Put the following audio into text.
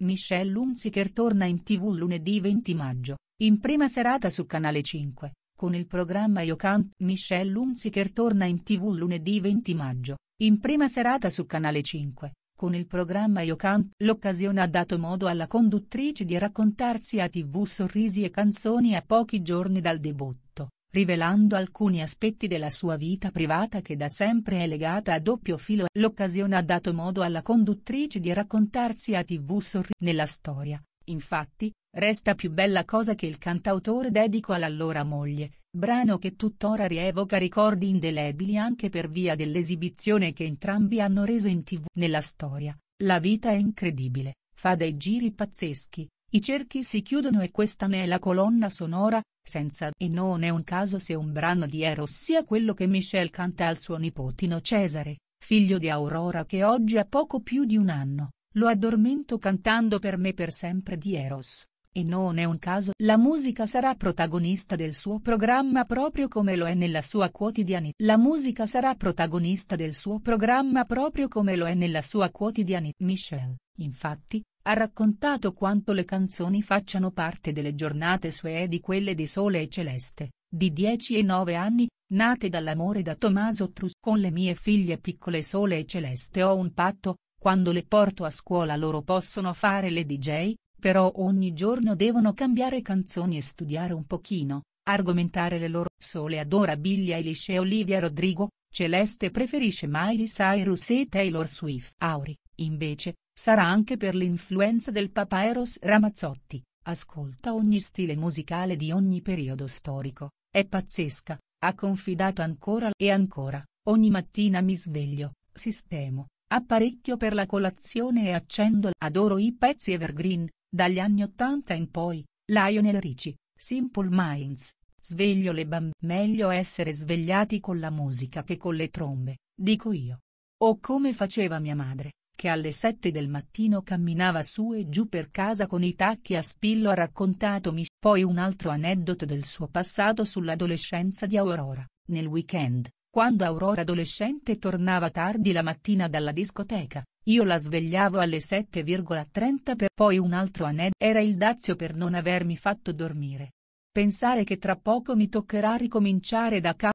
Michelle Hunziker torna in tv lunedì 20 maggio, in prima serata su Canale 5, con il programma You Can't. Michelle Hunziker torna in tv lunedì 20 maggio, in prima serata su Canale 5, con il programma You Can't. L'occasione ha dato modo alla conduttrice di raccontarsi a tv sorrisi e canzoni a pochi giorni dal debutto, rivelando alcuni aspetti della sua vita privata che da sempre è legata a doppio filo. L'occasione ha dato modo alla conduttrice di raccontarsi a tv sorri nella storia, infatti, resta più bella cosa che il cantautore dedico all'allora moglie, brano che tuttora rievoca ricordi indelebili anche per via dell'esibizione che entrambi hanno reso in tv. Nella storia, la vita è incredibile, fa dei giri pazzeschi, i cerchi si chiudono e questa ne è la colonna sonora, senza e non è un caso se un brano di Eros sia quello che Michel canta al suo nipotino Cesare, figlio di Aurora che oggi ha poco più di un anno, lo addormento cantando per me per sempre di Eros. E non è un caso, la musica sarà protagonista del suo programma proprio come lo è nella sua quotidianità. La musica sarà protagonista del suo programma proprio come lo è nella sua quotidianità. Michel, Infatti, ha raccontato quanto le canzoni facciano parte delle giornate sue e di quelle di Sole e Celeste, di 10 e 9 anni, nate dall'amore da Tommaso Trus. Con le mie figlie piccole Sole e Celeste ho un patto, quando le porto a scuola loro possono fare le DJ, però ogni giorno devono cambiare canzoni e studiare un pochino, argomentare le loro. Sole adora Billie Eilish e Olivia Rodrigo, Celeste preferisce Miley Cyrus e Taylor Swift. Auri, invece, Sarà anche per l'influenza del Papa Eros Ramazzotti, ascolta ogni stile musicale di ogni periodo storico, è pazzesca, ha confidato ancora e ancora, ogni mattina mi sveglio, sistemo, apparecchio per la colazione e accendo adoro i pezzi evergreen, dagli anni Ottanta in poi, Lionel Ricci, Simple Minds, sveglio le bambine, Meglio essere svegliati con la musica che con le trombe, dico io. O come faceva mia madre, che alle 7 del mattino camminava su e giù per casa con i tacchi a spillo ha raccontato Mich. Poi un altro aneddoto del suo passato sull'adolescenza di Aurora, nel weekend, quando Aurora adolescente tornava tardi la mattina dalla discoteca, io la svegliavo alle 7,30 per poi un altro aneddoto era il dazio per non avermi fatto dormire. Pensare che tra poco mi toccherà ricominciare da capo.